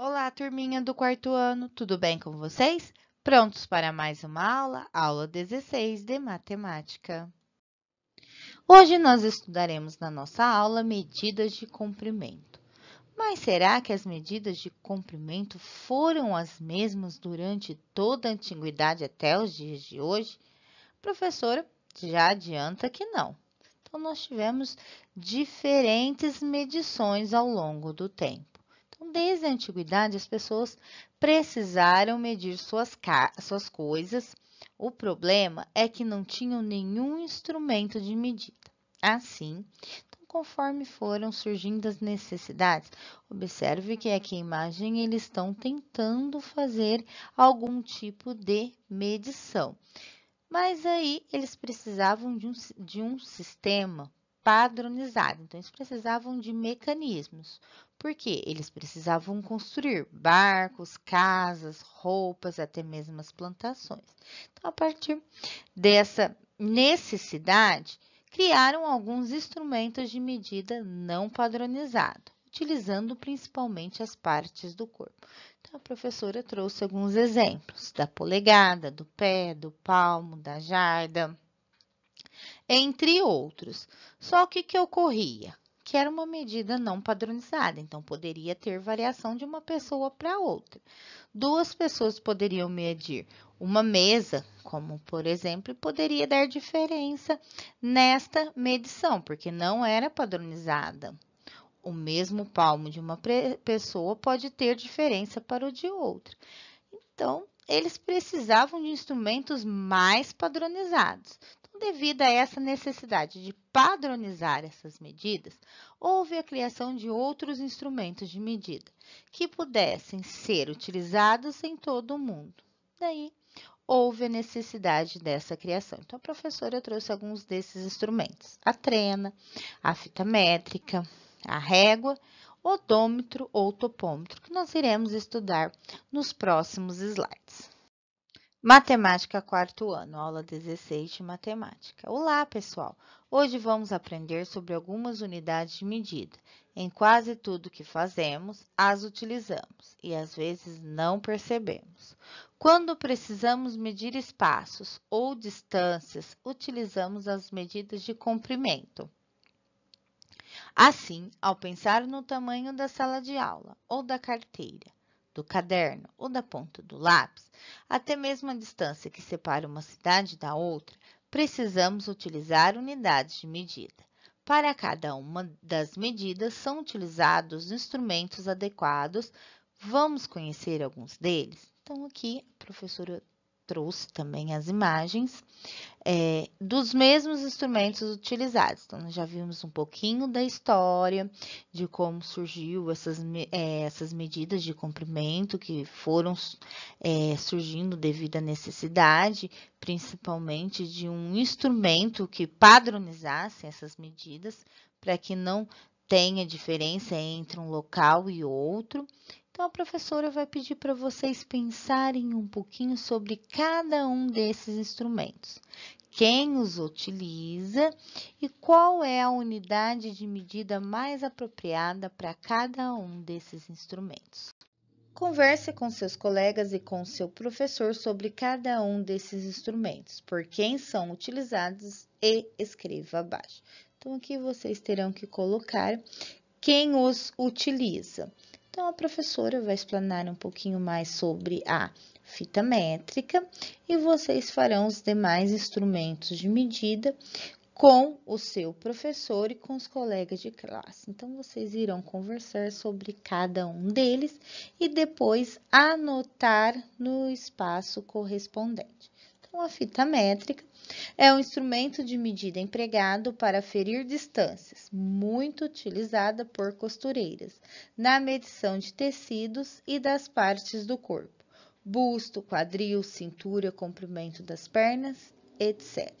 Olá, turminha do quarto ano, tudo bem com vocês? Prontos para mais uma aula? Aula 16 de Matemática. Hoje nós estudaremos na nossa aula medidas de comprimento. Mas será que as medidas de comprimento foram as mesmas durante toda a antiguidade até os dias de hoje? Professora, já adianta que não. Então, nós tivemos diferentes medições ao longo do tempo. Então, desde a antiguidade, as pessoas precisaram medir suas, suas coisas. O problema é que não tinham nenhum instrumento de medida. Assim, então, conforme foram surgindo as necessidades, observe que aqui a imagem eles estão tentando fazer algum tipo de medição. Mas aí eles precisavam de um, de um sistema padronizada. Então, eles precisavam de mecanismos. porque Eles precisavam construir barcos, casas, roupas, até mesmo as plantações. Então, a partir dessa necessidade, criaram alguns instrumentos de medida não padronizado, utilizando principalmente as partes do corpo. Então, a professora trouxe alguns exemplos da polegada, do pé, do palmo, da jarda entre outros. Só que que ocorria? Que era uma medida não padronizada, então poderia ter variação de uma pessoa para outra. Duas pessoas poderiam medir uma mesa, como por exemplo, poderia dar diferença nesta medição, porque não era padronizada. O mesmo palmo de uma pessoa pode ter diferença para o de outra. Então, eles precisavam de instrumentos mais padronizados devido a essa necessidade de padronizar essas medidas, houve a criação de outros instrumentos de medida que pudessem ser utilizados em todo o mundo. Daí, houve a necessidade dessa criação. Então, a professora trouxe alguns desses instrumentos: a trena, a fita métrica, a régua, odômetro ou topômetro, que nós iremos estudar nos próximos slides. Matemática, quarto ano, aula 16 de matemática. Olá, pessoal! Hoje vamos aprender sobre algumas unidades de medida. Em quase tudo que fazemos, as utilizamos e às vezes não percebemos. Quando precisamos medir espaços ou distâncias, utilizamos as medidas de comprimento. Assim, ao pensar no tamanho da sala de aula ou da carteira, do caderno ou da ponta do lápis, até mesmo a distância que separa uma cidade da outra, precisamos utilizar unidades de medida. Para cada uma das medidas são utilizados instrumentos adequados. Vamos conhecer alguns deles? Então, aqui a professora trouxe também as imagens é, dos mesmos instrumentos utilizados. Então, nós já vimos um pouquinho da história, de como surgiu essas, é, essas medidas de comprimento que foram é, surgindo devido à necessidade, principalmente de um instrumento que padronizasse essas medidas, para que não tenha diferença entre um local e outro então a professora vai pedir para vocês pensarem um pouquinho sobre cada um desses instrumentos. Quem os utiliza e qual é a unidade de medida mais apropriada para cada um desses instrumentos. Converse com seus colegas e com seu professor sobre cada um desses instrumentos, por quem são utilizados e escreva abaixo. Então, aqui vocês terão que colocar quem os utiliza. Então, a professora vai explanar um pouquinho mais sobre a fita métrica e vocês farão os demais instrumentos de medida com o seu professor e com os colegas de classe. Então, vocês irão conversar sobre cada um deles e depois anotar no espaço correspondente. Então, a fita métrica é um instrumento de medida empregado para ferir distâncias, muito utilizada por costureiras na medição de tecidos e das partes do corpo, busto, quadril, cintura, comprimento das pernas, etc.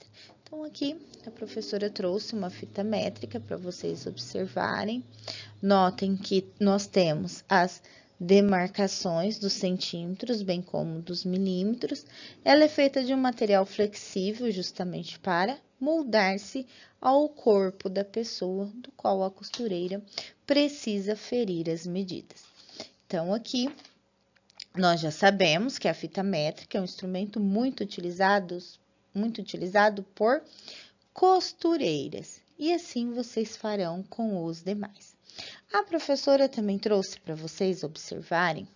Então, aqui a professora trouxe uma fita métrica para vocês observarem. Notem que nós temos as demarcações dos centímetros, bem como dos milímetros. Ela é feita de um material flexível justamente para moldar-se ao corpo da pessoa do qual a costureira precisa ferir as medidas. Então, aqui nós já sabemos que a fita métrica é um instrumento muito utilizado, muito utilizado por costureiras, e assim vocês farão com os demais. A professora também trouxe para vocês observarem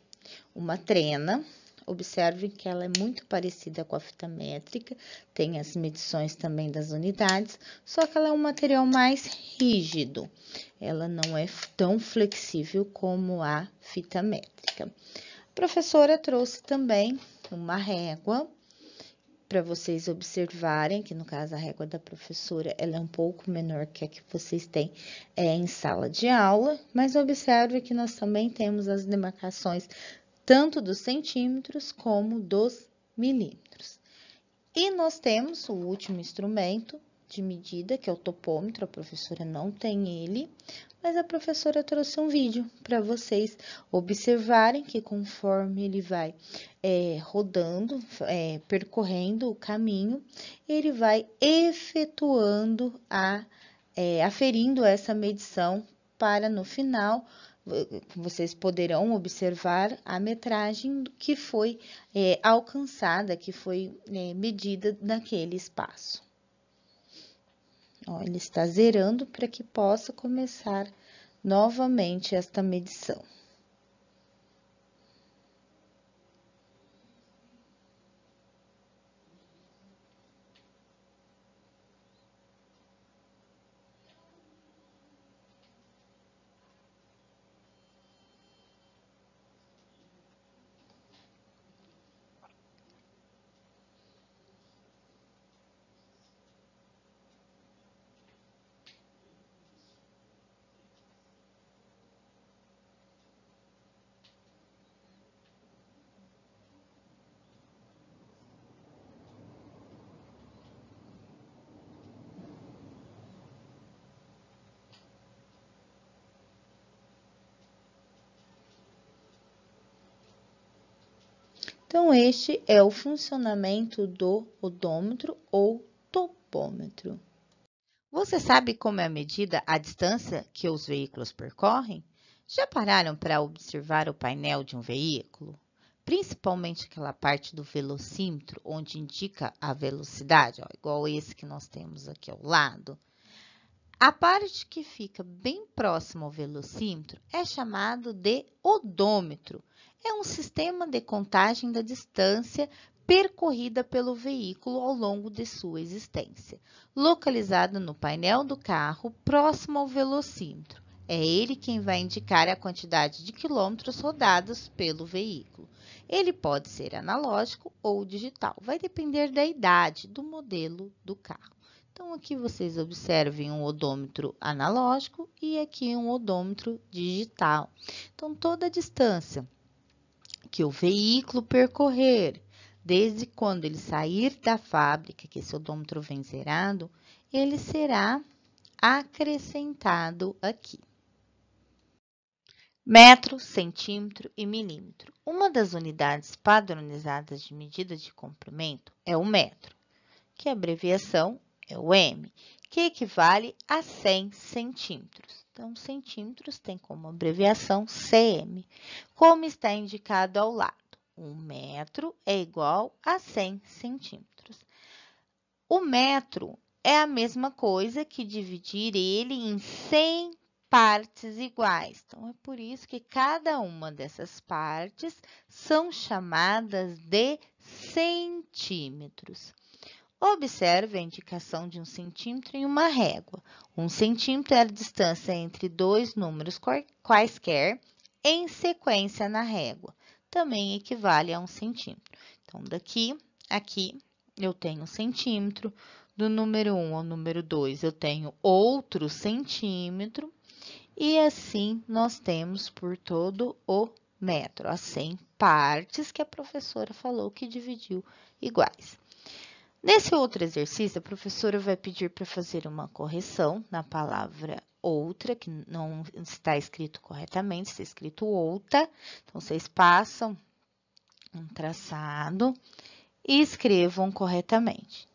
uma trena. Observe que ela é muito parecida com a fita métrica, tem as medições também das unidades, só que ela é um material mais rígido. Ela não é tão flexível como a fita métrica. A professora trouxe também uma régua para vocês observarem, que no caso a régua da professora ela é um pouco menor que a que vocês têm é, em sala de aula, mas observe que nós também temos as demarcações tanto dos centímetros como dos milímetros. E nós temos o último instrumento de medida, que é o topômetro, a professora não tem ele, mas a professora trouxe um vídeo para vocês observarem que conforme ele vai é, rodando, é, percorrendo o caminho, ele vai efetuando a, é, aferindo essa medição para no final vocês poderão observar a metragem que foi é, alcançada, que foi é, medida naquele espaço. Ó, ele está zerando para que possa começar novamente esta medição. Este é o funcionamento do odômetro ou topômetro. Você sabe como é medida a distância que os veículos percorrem? Já pararam para observar o painel de um veículo? Principalmente aquela parte do velocímetro, onde indica a velocidade, ó, igual esse que nós temos aqui ao lado. A parte que fica bem próximo ao velocímetro é chamado de odômetro. É um sistema de contagem da distância percorrida pelo veículo ao longo de sua existência, localizado no painel do carro próximo ao velocímetro. É ele quem vai indicar a quantidade de quilômetros rodados pelo veículo. Ele pode ser analógico ou digital, vai depender da idade do modelo do carro. Então, aqui vocês observem um odômetro analógico e aqui um odômetro digital. Então, toda a distância que o veículo percorrer, desde quando ele sair da fábrica, que esse odômetro vem zerado, ele será acrescentado aqui. Metro, centímetro e milímetro. Uma das unidades padronizadas de medida de comprimento é o metro, que é abreviação é o M, que equivale a 100 centímetros. Então, centímetros tem como abreviação cm, como está indicado ao lado. Um metro é igual a 100 centímetros. O metro é a mesma coisa que dividir ele em 100 partes iguais. Então, é por isso que cada uma dessas partes são chamadas de centímetros. Observe a indicação de um centímetro em uma régua. Um centímetro é a distância entre dois números quaisquer em sequência na régua. Também equivale a um centímetro. Então, daqui, aqui, eu tenho um centímetro. Do número 1 ao número 2, eu tenho outro centímetro. E assim, nós temos por todo o metro, as 100 partes que a professora falou que dividiu iguais. Nesse outro exercício, a professora vai pedir para fazer uma correção na palavra outra, que não está escrito corretamente, está escrito outra. Então, vocês passam um traçado e escrevam corretamente.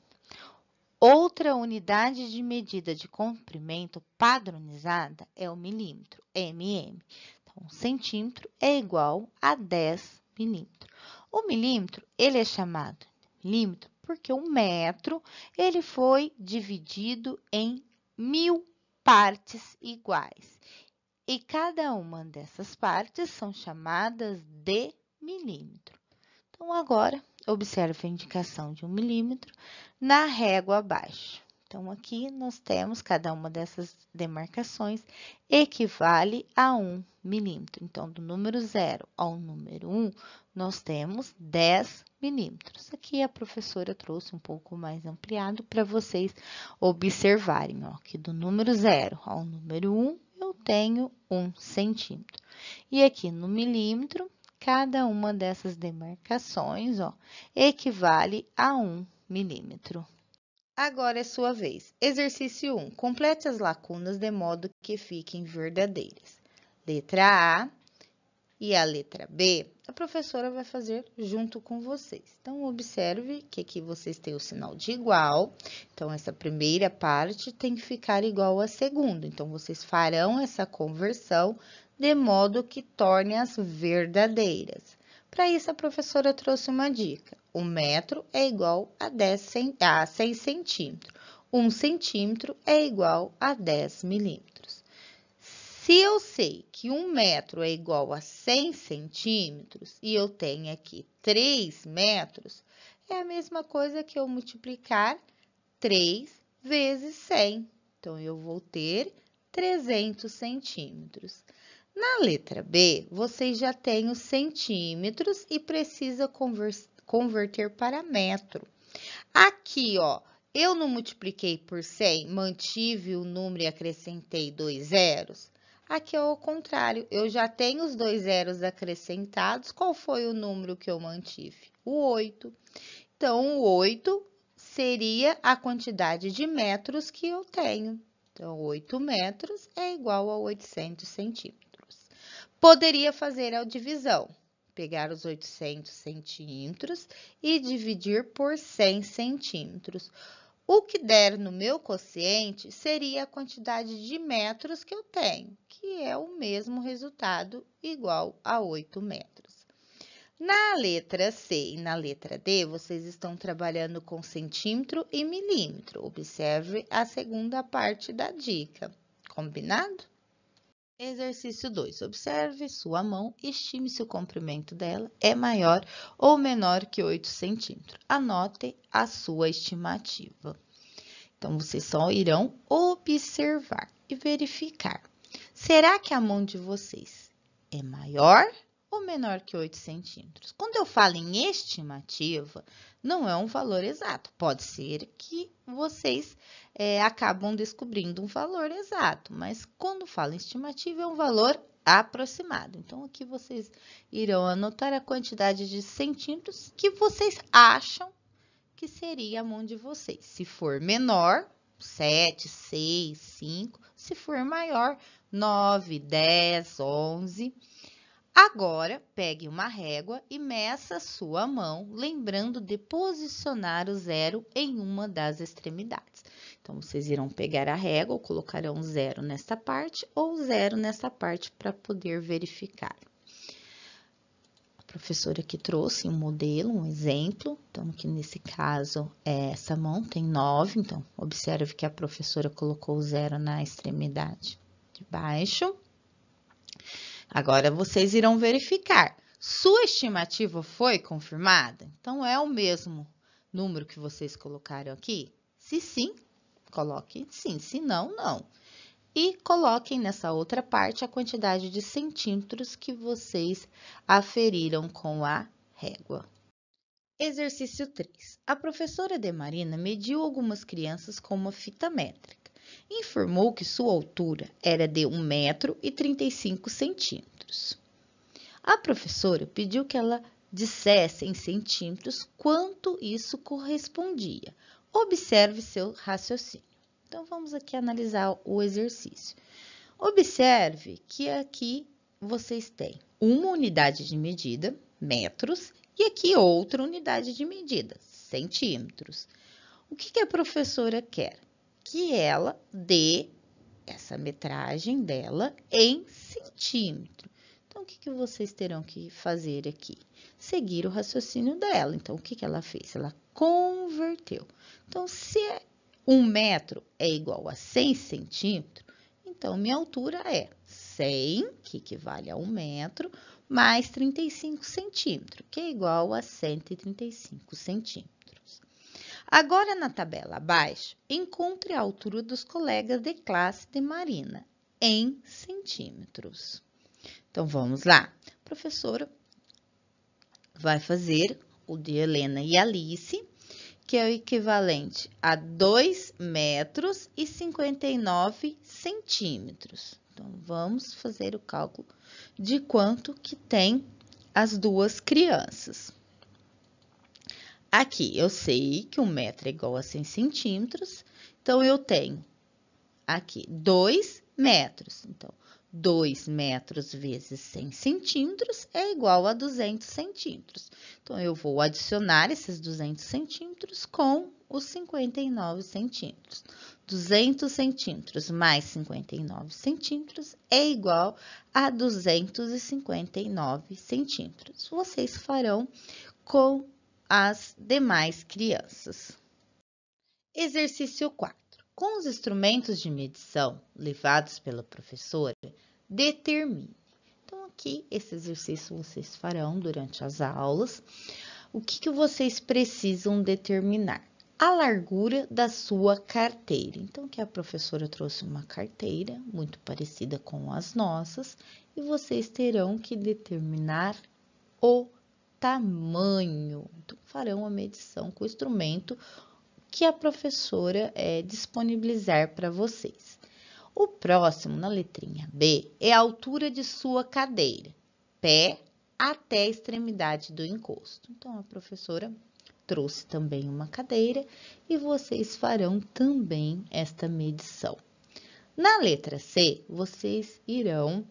Outra unidade de medida de comprimento padronizada é o milímetro, mm. Então, um centímetro é igual a 10 milímetros. O milímetro, ele é chamado milímetro porque o metro ele foi dividido em mil partes iguais. E cada uma dessas partes são chamadas de milímetro. Então, agora, observe a indicação de um milímetro na régua abaixo. Então, aqui nós temos cada uma dessas demarcações equivale a 1 milímetro. Então, do número 0 ao número 1, nós temos 10 milímetros. Aqui a professora trouxe um pouco mais ampliado para vocês observarem, ó, que do número 0 ao número 1 um, eu tenho 1 um centímetro. E aqui no milímetro, cada uma dessas demarcações, ó, equivale a 1 um milímetro. Agora é sua vez. Exercício 1. Complete as lacunas de modo que fiquem verdadeiras. Letra A, e a letra B, a professora vai fazer junto com vocês. Então, observe que aqui vocês têm o sinal de igual. Então, essa primeira parte tem que ficar igual à segunda. Então, vocês farão essa conversão de modo que torne as verdadeiras. Para isso, a professora trouxe uma dica. O metro é igual a 10 cent... a 100 centímetros. um centímetro é igual a 10 milímetros. Se eu sei que um metro é igual a 100 centímetros e eu tenho aqui 3 metros, é a mesma coisa que eu multiplicar 3 vezes 100. Então, eu vou ter 300 centímetros. Na letra B, vocês já têm os centímetros e precisa converter para metro. Aqui, ó, eu não multipliquei por 100, mantive o número e acrescentei dois zeros. Aqui é o contrário, eu já tenho os dois zeros acrescentados. Qual foi o número que eu mantive? O 8. Então, o 8 seria a quantidade de metros que eu tenho. Então, 8 metros é igual a 800 centímetros. Poderia fazer a divisão, pegar os 800 centímetros e dividir por 100 centímetros. O que der no meu quociente seria a quantidade de metros que eu tenho que é o mesmo resultado, igual a 8 metros. Na letra C e na letra D, vocês estão trabalhando com centímetro e milímetro. Observe a segunda parte da dica. Combinado? Exercício 2. Observe sua mão, estime se o comprimento dela é maior ou menor que 8 centímetros. Anote a sua estimativa. Então, vocês só irão observar e verificar. Será que a mão de vocês é maior ou menor que 8 centímetros? Quando eu falo em estimativa, não é um valor exato. Pode ser que vocês é, acabam descobrindo um valor exato, mas quando falo em estimativa, é um valor aproximado. Então, aqui vocês irão anotar é a quantidade de centímetros que vocês acham que seria a mão de vocês. Se for menor, 7, 6, 5, se for maior, 9, 10, 11. Agora, pegue uma régua e meça sua mão, lembrando de posicionar o zero em uma das extremidades. Então, vocês irão pegar a régua, colocarão zero nesta parte ou zero nesta parte para poder verificar professora que trouxe um modelo, um exemplo. Então, aqui nesse caso, é essa mão tem 9, então, observe que a professora colocou o zero na extremidade de baixo. Agora, vocês irão verificar. Sua estimativa foi confirmada? Então, é o mesmo número que vocês colocaram aqui? Se sim, coloque sim. Se não, não e coloquem nessa outra parte a quantidade de centímetros que vocês aferiram com a régua. Exercício 3. A professora de Marina mediu algumas crianças com uma fita métrica. Informou que sua altura era de 1,35 metro e centímetros. A professora pediu que ela dissesse em centímetros quanto isso correspondia. Observe seu raciocínio. Então, vamos aqui analisar o exercício. Observe que aqui vocês têm uma unidade de medida, metros, e aqui outra unidade de medida, centímetros. O que, a professora quer? Que ela dê essa metragem dela em centímetro. Então, o que, vocês terão que fazer aqui? Seguir o raciocínio dela. Então, o que, que ela fez? Ela converteu. Então, se é um metro é igual a 100 centímetros, então minha altura é 100, que equivale a 1 metro, mais 35 centímetros, que é igual a 135 centímetros. Agora, na tabela abaixo, encontre a altura dos colegas de classe de Marina em centímetros. Então, vamos lá. A professora vai fazer o de Helena e Alice que é o equivalente a 2 metros e 59 centímetros. Então, vamos fazer o cálculo de quanto que tem as duas crianças. Aqui, eu sei que um metro é igual a 100 centímetros, então, eu tenho aqui 2 metros. Então, 2 metros vezes 100 centímetros é igual a 200 centímetros. Então, eu vou adicionar esses 200 centímetros com os 59 centímetros. 200 centímetros mais 59 centímetros é igual a 259 centímetros. Vocês farão com as demais crianças. Exercício 4. Com os instrumentos de medição levados pela professora, determine. Então, aqui, esse exercício vocês farão durante as aulas. O que, que vocês precisam determinar? A largura da sua carteira. Então, que a professora trouxe uma carteira muito parecida com as nossas e vocês terão que determinar o tamanho. Então, farão a medição com o instrumento que a professora é, disponibilizar para vocês. O próximo, na letrinha B, é a altura de sua cadeira, pé até a extremidade do encosto. Então, a professora trouxe também uma cadeira e vocês farão também esta medição. Na letra C, vocês irão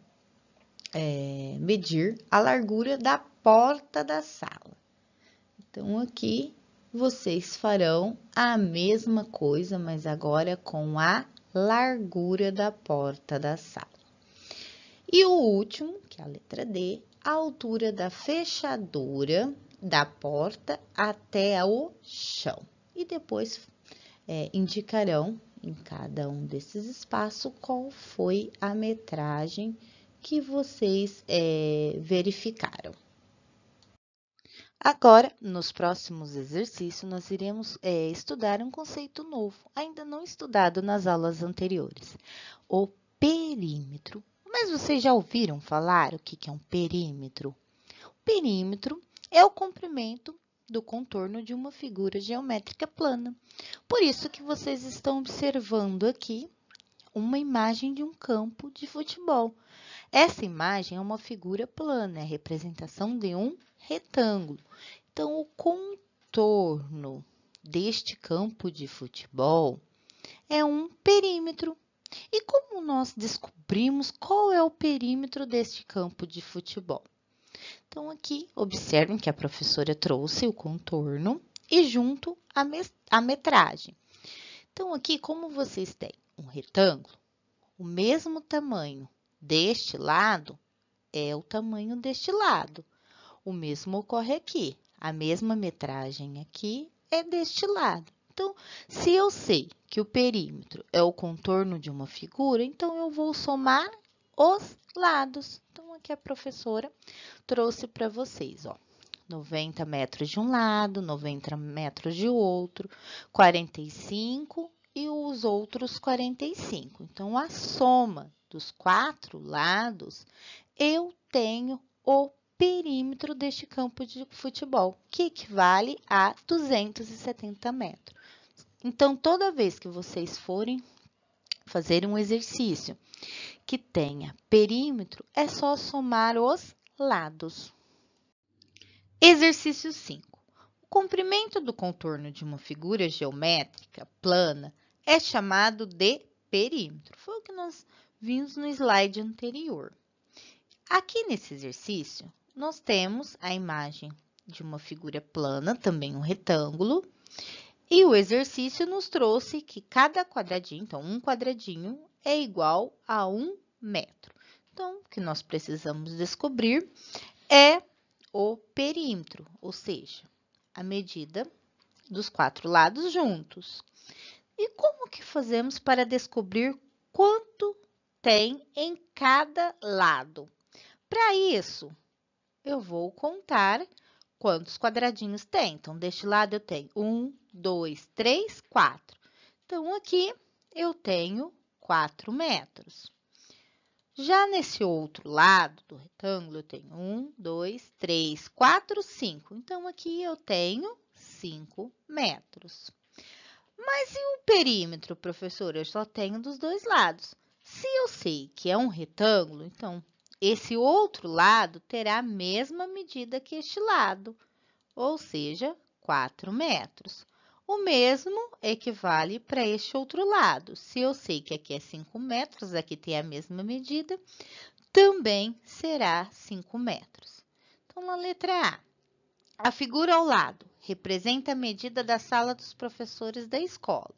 é, medir a largura da porta da sala. Então, aqui vocês farão a mesma coisa, mas agora com a largura da porta da sala. E o último, que é a letra D, a altura da fechadura da porta até o chão. E depois é, indicarão em cada um desses espaços qual foi a metragem que vocês é, verificaram. Agora, nos próximos exercícios, nós iremos é, estudar um conceito novo, ainda não estudado nas aulas anteriores, o perímetro. Mas vocês já ouviram falar o que é um perímetro? O perímetro é o comprimento do contorno de uma figura geométrica plana. Por isso que vocês estão observando aqui uma imagem de um campo de futebol. Essa imagem é uma figura plana, é a representação de um retângulo. Então, o contorno deste campo de futebol é um perímetro. E como nós descobrimos qual é o perímetro deste campo de futebol? Então, aqui, observem que a professora trouxe o contorno e junto a, a metragem. Então, aqui, como vocês têm um retângulo, o mesmo tamanho deste lado é o tamanho deste lado. O mesmo ocorre aqui. A mesma metragem aqui é deste lado. Então, se eu sei que o perímetro é o contorno de uma figura, então eu vou somar os lados. Então, aqui a professora trouxe para vocês, ó. 90 metros de um lado, 90 metros de outro, 45 e os outros 45. Então, a soma dos quatro lados, eu tenho o perímetro deste campo de futebol, que equivale a 270 metros. Então, toda vez que vocês forem fazer um exercício que tenha perímetro, é só somar os lados. Exercício 5. O comprimento do contorno de uma figura geométrica plana é chamado de perímetro. Foi o que nós vimos no slide anterior. Aqui nesse exercício, nós temos a imagem de uma figura plana, também um retângulo, e o exercício nos trouxe que cada quadradinho, então um quadradinho, é igual a um metro. Então, o que nós precisamos descobrir é o perímetro, ou seja, a medida dos quatro lados juntos. E como que fazemos para descobrir quanto tem em cada lado? Para isso, eu vou contar quantos quadradinhos tem. Então, deste lado eu tenho 1, 2, 3, 4. Então, aqui eu tenho 4 metros. Já nesse outro lado do retângulo, eu tenho 1, 2, 3, 4, 5. Então, aqui eu tenho 5 metros. Mas e o perímetro, professor? Eu só tenho dos dois lados. Se eu sei que é um retângulo, então esse outro lado terá a mesma medida que este lado, ou seja, 4 metros. O mesmo equivale para este outro lado. Se eu sei que aqui é 5 metros, aqui tem a mesma medida, também será 5 metros. Então, na letra A, a figura ao lado representa a medida da sala dos professores da escola.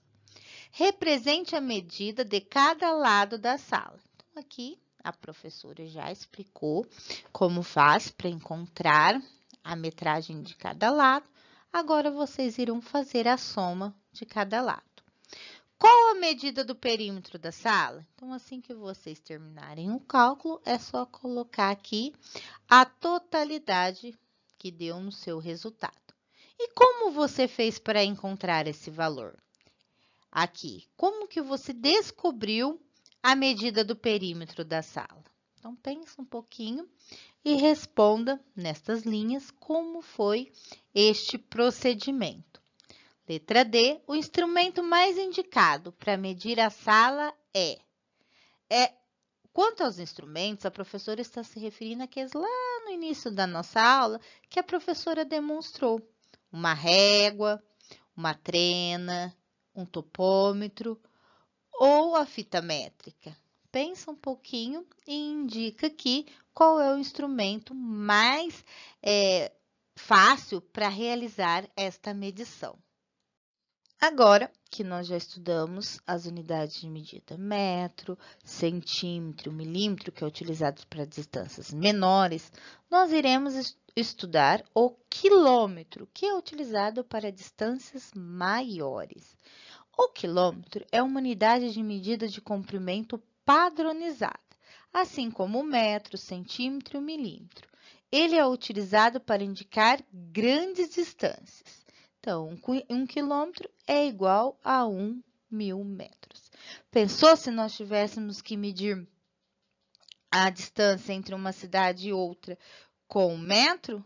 Represente a medida de cada lado da sala. Então, aqui a professora já explicou como faz para encontrar a metragem de cada lado. Agora vocês irão fazer a soma de cada lado. Qual a medida do perímetro da sala? Então, assim que vocês terminarem o cálculo, é só colocar aqui a totalidade que deu no seu resultado. E como você fez para encontrar esse valor? Aqui, como que você descobriu a medida do perímetro da sala. Então, pensa um pouquinho e responda nestas linhas como foi este procedimento. Letra D, o instrumento mais indicado para medir a sala é. é. Quanto aos instrumentos, a professora está se referindo àqueles lá no início da nossa aula que a professora demonstrou. Uma régua, uma trena, um topômetro, ou a fita métrica? Pensa um pouquinho e indica aqui qual é o instrumento mais é, fácil para realizar esta medição. Agora que nós já estudamos as unidades de medida metro, centímetro, milímetro, que é utilizado para distâncias menores, nós iremos estudar o quilômetro, que é utilizado para distâncias maiores. O quilômetro é uma unidade de medida de comprimento padronizada, assim como o metro, centímetro e o milímetro. Ele é utilizado para indicar grandes distâncias. Então, um quilômetro é igual a 1 um mil metros. Pensou se nós tivéssemos que medir a distância entre uma cidade e outra com um metro?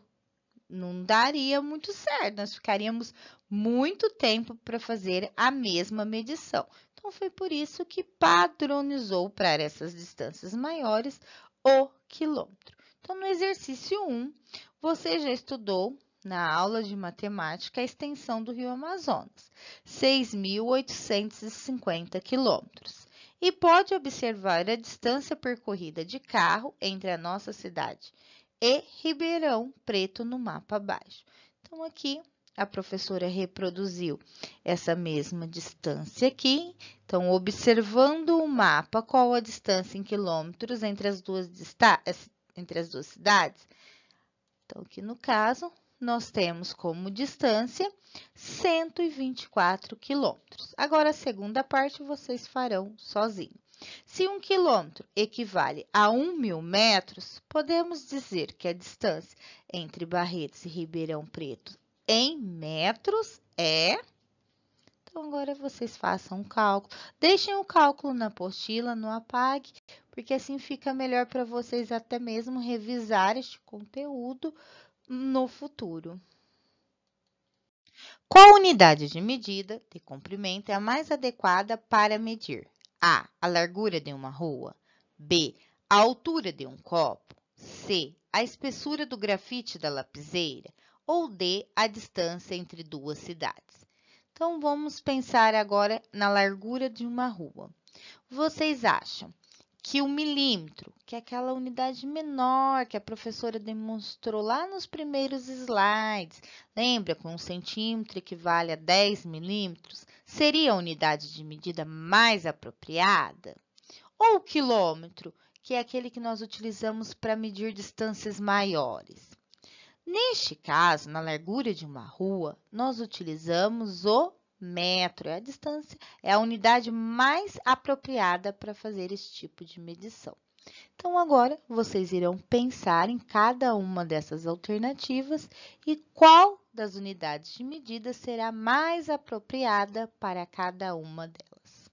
não daria muito certo, nós ficaríamos muito tempo para fazer a mesma medição. Então, foi por isso que padronizou para essas distâncias maiores o quilômetro. Então, no exercício 1, você já estudou na aula de matemática a extensão do rio Amazonas, 6.850 quilômetros. E pode observar a distância percorrida de carro entre a nossa cidade e Ribeirão Preto no mapa abaixo. Então, aqui a professora reproduziu essa mesma distância aqui. Então, observando o mapa, qual a distância em quilômetros entre as duas, entre as duas cidades? Então, aqui no caso, nós temos como distância 124 quilômetros. Agora, a segunda parte vocês farão sozinho. Se um quilômetro equivale a 1 mil metros, podemos dizer que a distância entre Barretos e Ribeirão Preto em metros é... Então, agora vocês façam um cálculo. Deixem o cálculo na apostila, não apague, porque assim fica melhor para vocês até mesmo revisar este conteúdo no futuro. Qual unidade de medida de comprimento é a mais adequada para medir? A. A largura de uma rua. B. A altura de um copo. C. A espessura do grafite da lapiseira. Ou D. A distância entre duas cidades. Então, vamos pensar agora na largura de uma rua. Vocês acham que o milímetro, que é aquela unidade menor que a professora demonstrou lá nos primeiros slides, lembra que um centímetro equivale a 10 milímetros, seria a unidade de medida mais apropriada? Ou o quilômetro, que é aquele que nós utilizamos para medir distâncias maiores? Neste caso, na largura de uma rua, nós utilizamos o metro. É a distância, é a unidade mais apropriada para fazer esse tipo de medição. Então, agora vocês irão pensar em cada uma dessas alternativas e qual das unidades de medida será mais apropriada para cada uma delas.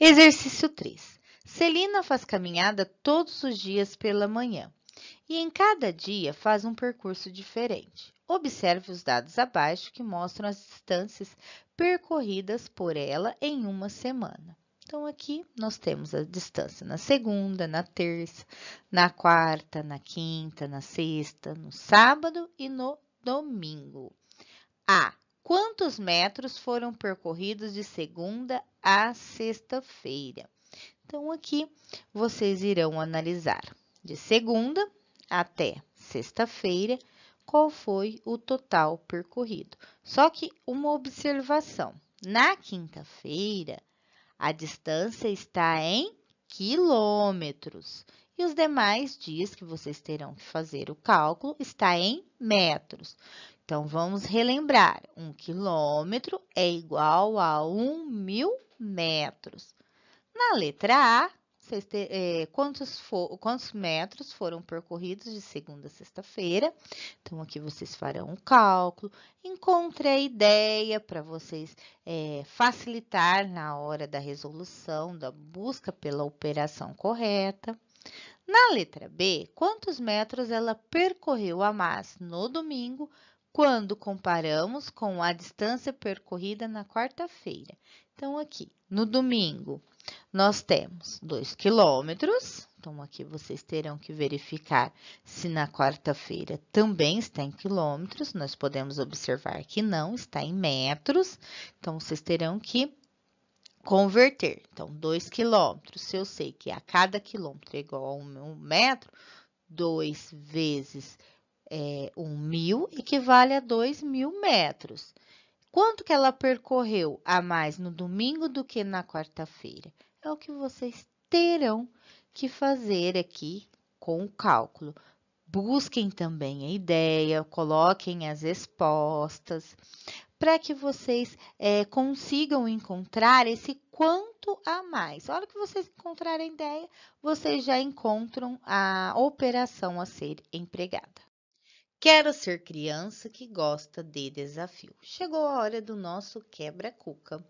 Exercício 3. Celina faz caminhada todos os dias pela manhã e em cada dia faz um percurso diferente. Observe os dados abaixo que mostram as distâncias percorridas por ela em uma semana. Então, aqui nós temos a distância na segunda, na terça, na quarta, na quinta, na sexta, no sábado e no domingo. A. Quantos metros foram percorridos de segunda a sexta-feira? Então, aqui vocês irão analisar de segunda até sexta-feira qual foi o total percorrido. Só que uma observação: na quinta-feira, a distância está em quilômetros e os demais dias que vocês terão que fazer o cálculo está em metros. Então, vamos relembrar: um quilômetro é igual a um mil metros. Na letra A, é, quantos, for, quantos metros foram percorridos de segunda a sexta-feira. Então, aqui vocês farão um cálculo, encontre a ideia para vocês é, facilitar na hora da resolução, da busca pela operação correta. Na letra B, quantos metros ela percorreu a mais no domingo quando comparamos com a distância percorrida na quarta-feira? Então, aqui, no domingo, nós temos 2 quilômetros, então aqui vocês terão que verificar se na quarta-feira também está em quilômetros, nós podemos observar que não, está em metros, então vocês terão que converter. Então, 2 quilômetros, se eu sei que a cada quilômetro é igual a 1 um metro, 2 vezes 1.000 é, um equivale a 2.000 metros. Quanto que ela percorreu a mais no domingo do que na quarta-feira? É o que vocês terão que fazer aqui com o cálculo. Busquem também a ideia, coloquem as respostas, para que vocês é, consigam encontrar esse quanto a mais. A hora que vocês encontrarem a ideia, vocês já encontram a operação a ser empregada. Quero ser criança que gosta de desafio. Chegou a hora do nosso quebra-cuca.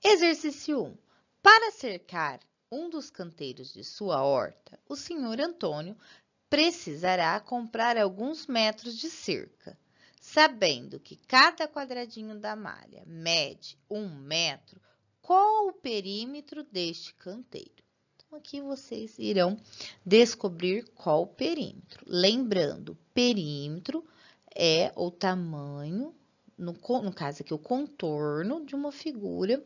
Exercício 1. Para cercar um dos canteiros de sua horta, o senhor Antônio precisará comprar alguns metros de cerca, sabendo que cada quadradinho da malha mede um metro. Qual o perímetro deste canteiro? aqui vocês irão descobrir qual perímetro. Lembrando, perímetro é o tamanho, no, no caso aqui, o contorno de uma figura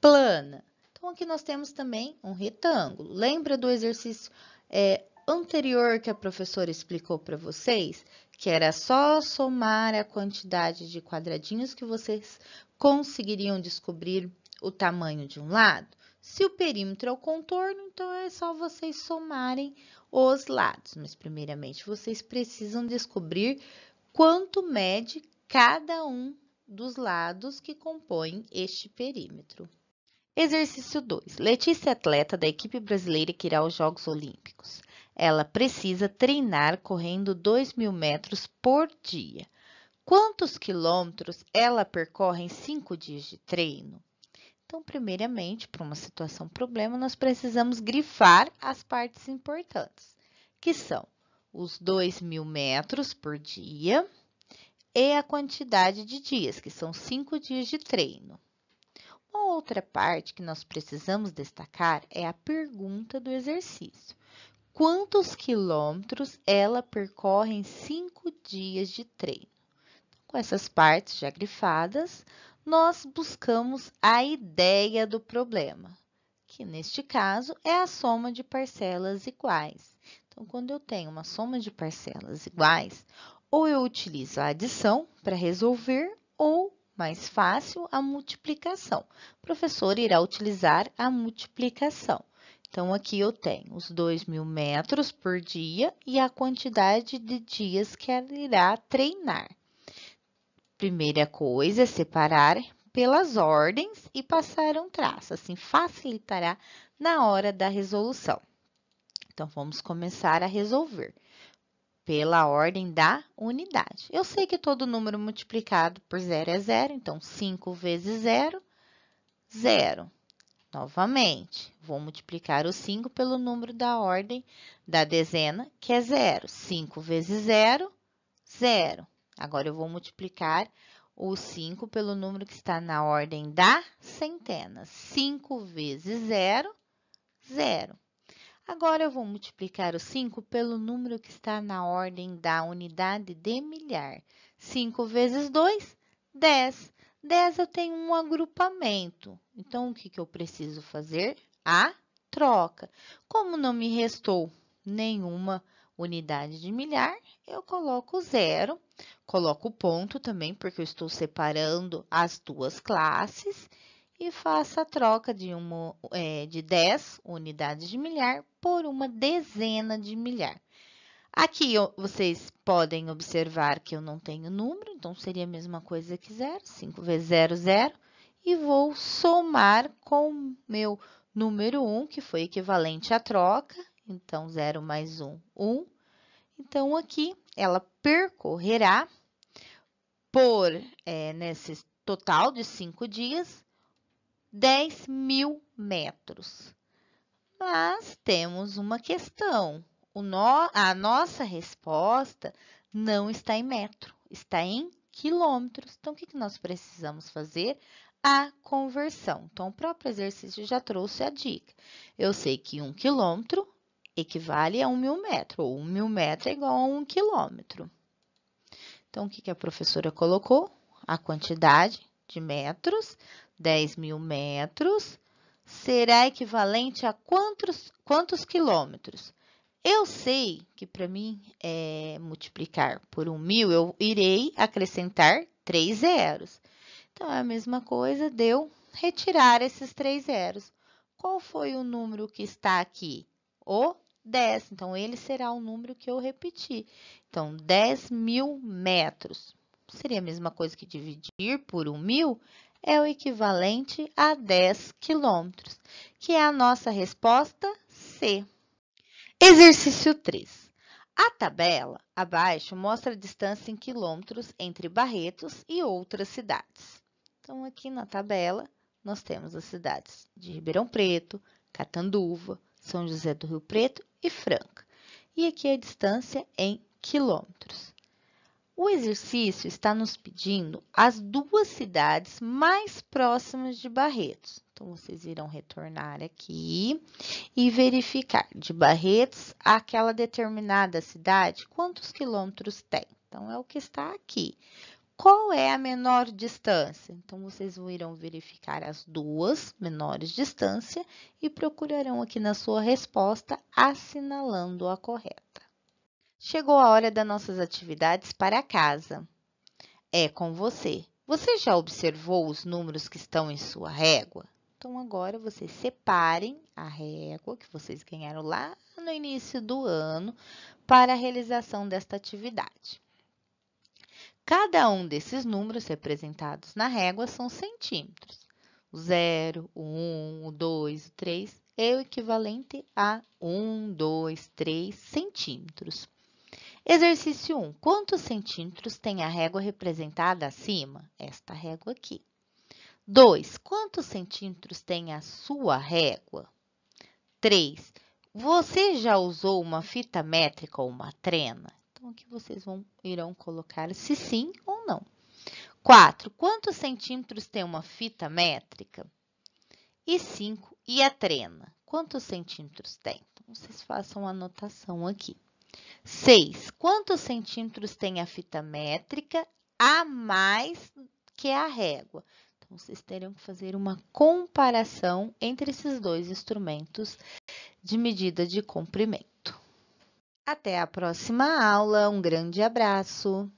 plana. Então, aqui nós temos também um retângulo. Lembra do exercício é, anterior que a professora explicou para vocês? Que era só somar a quantidade de quadradinhos que vocês conseguiriam descobrir o tamanho de um lado? Se o perímetro é o contorno, então é só vocês somarem os lados. Mas, primeiramente, vocês precisam descobrir quanto mede cada um dos lados que compõem este perímetro. Exercício 2. Letícia é atleta da equipe brasileira que irá aos Jogos Olímpicos. Ela precisa treinar correndo 2 mil metros por dia. Quantos quilômetros ela percorre em 5 dias de treino? Então, primeiramente, para uma situação problema, nós precisamos grifar as partes importantes, que são os 2 mil metros por dia e a quantidade de dias, que são 5 dias de treino. Uma outra parte que nós precisamos destacar é a pergunta do exercício. Quantos quilômetros ela percorre em 5 dias de treino? Então, com essas partes já grifadas, nós buscamos a ideia do problema, que neste caso é a soma de parcelas iguais. Então, quando eu tenho uma soma de parcelas iguais, ou eu utilizo a adição para resolver, ou, mais fácil, a multiplicação. O professor irá utilizar a multiplicação. Então, aqui eu tenho os 2.000 metros por dia e a quantidade de dias que ela irá treinar. Primeira coisa é separar pelas ordens e passar um traço, assim facilitará na hora da resolução. Então, vamos começar a resolver pela ordem da unidade. Eu sei que todo número multiplicado por zero é zero, então 5 vezes zero, zero. Novamente, vou multiplicar o 5 pelo número da ordem da dezena, que é zero. 5 vezes zero, zero. Agora eu vou multiplicar o 5 pelo número que está na ordem da centena. 5 vezes 0, 0. Agora eu vou multiplicar o 5 pelo número que está na ordem da unidade de milhar. 5 vezes 2, 10. 10 eu tenho um agrupamento. Então, o que, que eu preciso fazer? A troca. Como não me restou nenhuma unidade de milhar, eu coloco zero, coloco o ponto também, porque eu estou separando as duas classes, e faço a troca de, uma, é, de 10 unidades de milhar por uma dezena de milhar. Aqui vocês podem observar que eu não tenho número, então seria a mesma coisa que zero, 5 vezes 0, 0, e vou somar com meu número 1, um, que foi equivalente à troca, então, 0 mais 1, 1. Então, aqui ela percorrerá por, é, nesse total de 5 dias, 10 mil metros. Mas temos uma questão. No, a nossa resposta não está em metro, está em quilômetros. Então, o que, que nós precisamos fazer? A conversão. Então, o próprio exercício já trouxe a dica. Eu sei que um quilômetro equivale a um mil metro, ou um mil metro é igual a um quilômetro. Então, o que, a professora colocou? A quantidade de metros, 10 mil metros, será equivalente a quantos, quantos quilômetros? Eu sei que para mim é, multiplicar por um mil, eu irei acrescentar três zeros. Então, é a mesma coisa, de eu retirar esses três zeros. Qual foi o número que está aqui? O 10. Então, ele será o número que eu repeti. Então, 10 mil metros. Seria a mesma coisa que dividir por 1 mil? É o equivalente a 10 quilômetros, que é a nossa resposta C. Exercício 3. A tabela abaixo mostra a distância em quilômetros entre Barretos e outras cidades. Então, aqui na tabela, nós temos as cidades de Ribeirão Preto, Catanduva, São José do Rio Preto e Franca. E aqui a distância em quilômetros. O exercício está nos pedindo as duas cidades mais próximas de Barretos. Então, vocês irão retornar aqui e verificar de Barretos aquela determinada cidade, quantos quilômetros tem. Então, é o que está aqui. Qual é a menor distância? Então, vocês irão verificar as duas menores distâncias e procurarão aqui na sua resposta assinalando a correta. Chegou a hora das nossas atividades para casa. É com você. Você já observou os números que estão em sua régua? Então, agora vocês separem a régua que vocês ganharam lá no início do ano para a realização desta atividade. Cada um desses números representados na régua são centímetros. O 0, o 1, um, o 2, o 3 é o equivalente a 1, 2, 3 centímetros. Exercício 1. Quantos centímetros tem a régua representada acima? Esta régua aqui. 2. Quantos centímetros tem a sua régua? 3. Você já usou uma fita métrica ou uma trena? máximo que vocês vão, irão colocar se sim ou não. 4. Quantos centímetros tem uma fita métrica? E 5. E a trena? Quantos centímetros tem? Então, vocês façam a anotação aqui. 6. Quantos centímetros tem a fita métrica a mais que a régua? Então, vocês terão que fazer uma comparação entre esses dois instrumentos de medida de comprimento. Até a próxima aula, um grande abraço!